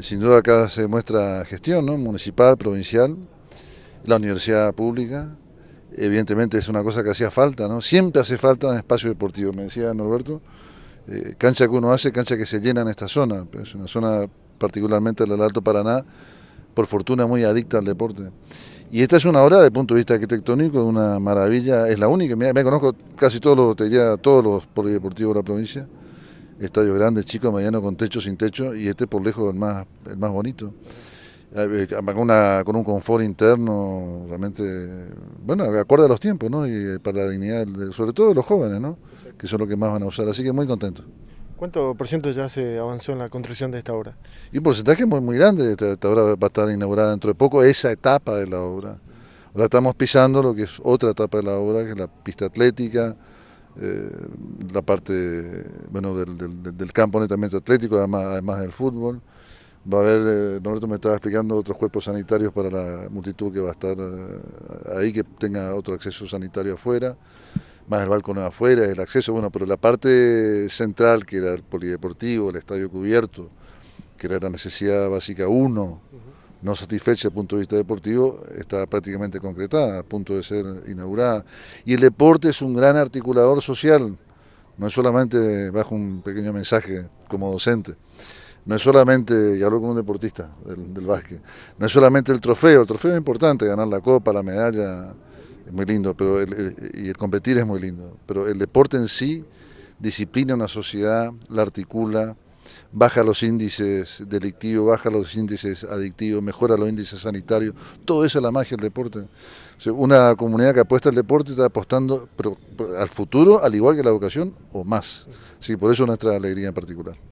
Sin duda acá se muestra gestión ¿no? municipal, provincial, la universidad pública. Evidentemente es una cosa que hacía falta, ¿no? Siempre hace falta un espacio deportivo, me decía Norberto. Eh, cancha que uno hace, cancha que se llena en esta zona. Es una zona particularmente del Alto Paraná, por fortuna muy adicta al deporte. Y esta es una obra, desde el punto de vista arquitectónico, una maravilla. Es la única, me, conozco casi todos los, te todos los polideportivos de la provincia. Estadio grande, chico, mañana con techo, sin techo, y este por lejos el más, el más bonito. Ah, eh, con, una, con un confort interno realmente, bueno, acuerda a los tiempos, ¿no? Y eh, para la dignidad, sobre todo de los jóvenes, ¿no? Que son los que más van a usar, así que muy contento. ¿Cuánto por ciento ya se avanzó en la construcción de esta obra? Y un porcentaje muy, muy grande, esta, obra va a estar inaugurada dentro de poco, esa etapa de la obra. Ahora estamos pisando lo que es otra etapa de la obra, que es la pista atlética, eh, la parte bueno, del, del, campo netamente atlético, además, además del fútbol. Va a haber, eh, Norberto me estaba explicando otros cuerpos sanitarios para la multitud que va a estar eh, ahí, que tenga otro acceso sanitario afuera, más el balcón afuera, el acceso, bueno, pero la parte central, que era el polideportivo, el estadio cubierto, que era la necesidad básica uno no satisfecha desde el punto de vista deportivo, está prácticamente concretada, a punto de ser inaugurada. Y el deporte es un gran articulador social. No es solamente, bajo un pequeño mensaje como docente, no es solamente, y hablo con un deportista del, básquet, no es solamente el trofeo, el trofeo es importante, ganar la copa, la medalla, es muy lindo, pero y el competir es muy lindo, pero el deporte en sí disciplina una sociedad, la articula, baja los índices delictivos, baja los índices adictivos, mejora los índices sanitarios, todo eso es la magia del deporte. una comunidad que apuesta al deporte está apostando al futuro, al igual que la educación o más. Sí, por eso nuestra alegría en particular.